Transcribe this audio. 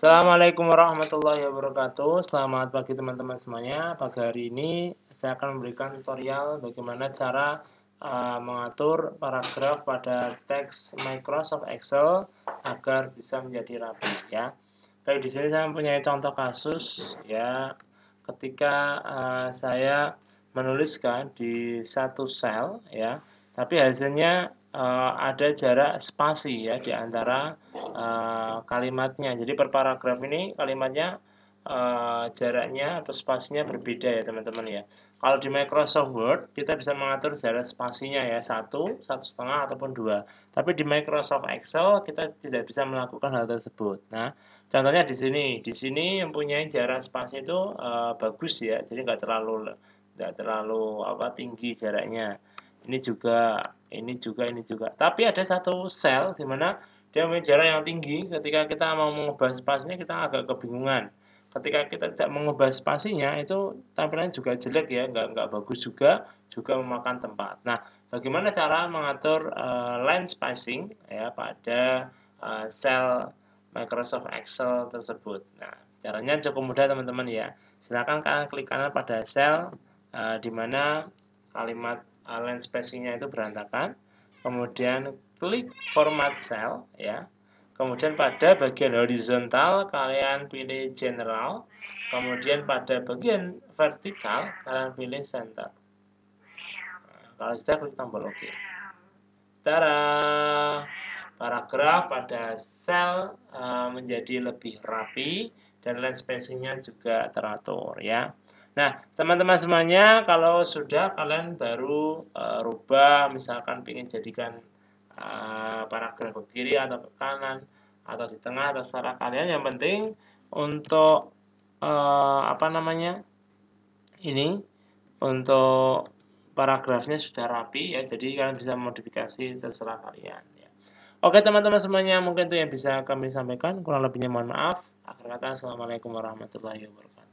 Assalamualaikum warahmatullahi wabarakatuh. Selamat pagi teman-teman semuanya. Pagi hari ini saya akan memberikan tutorial bagaimana cara uh, mengatur paragraf pada teks Microsoft Excel agar bisa menjadi rapi ya. Baik di sini saya mempunyai contoh kasus ya ketika uh, saya menuliskan di satu sel ya, tapi hasilnya uh, ada jarak spasi ya di antara Eh, kalimatnya. Jadi per paragraf ini kalimatnya uh, jaraknya atau spasinya berbeda ya teman-teman ya. Kalau di Microsoft Word kita bisa mengatur jarak spasinya ya satu, satu setengah ataupun dua. Tapi di Microsoft Excel kita tidak bisa melakukan hal tersebut. Nah contohnya di sini, di sini yang punya jarak spasi itu uh, bagus ya. Jadi nggak terlalu nggak terlalu apa tinggi jaraknya. Ini juga, ini juga, ini juga. Tapi ada satu sel di mana dia memiliki jarak yang tinggi. Ketika kita mau mengubah spasinya, kita agak kebingungan. Ketika kita tidak mengubah spasinya, itu tampilannya juga jelek ya, nggak, nggak bagus juga, juga memakan tempat. Nah, bagaimana cara mengatur uh, line spacing ya pada uh, sel Microsoft Excel tersebut. Nah, caranya cukup mudah teman-teman ya. Silakan kalian klik kanan pada cell uh, eh, di mana kalimat uh, line spacingnya itu berantakan. Kemudian klik format cell ya. Kemudian pada bagian horizontal kalian pilih general, kemudian pada bagian vertikal kalian pilih center. kalau sudah klik tombol OK. Tara, paragraf pada sel eh, menjadi lebih rapi dan line spacingnya juga teratur ya. Nah, teman-teman semuanya, kalau sudah kalian baru uh, rubah, misalkan ingin jadikan Para eh, paragraf ke kiri atau ke kanan atau di tengah terserah kalian yang penting untuk uh, apa namanya ini untuk paragrafnya sudah rapi ya jadi kalian bisa modifikasi terserah kalian ya. Oke teman-teman semuanya mungkin itu yang bisa kami sampaikan kurang lebihnya mohon maaf akhir kata assalamualaikum warahmatullahi wabarakatuh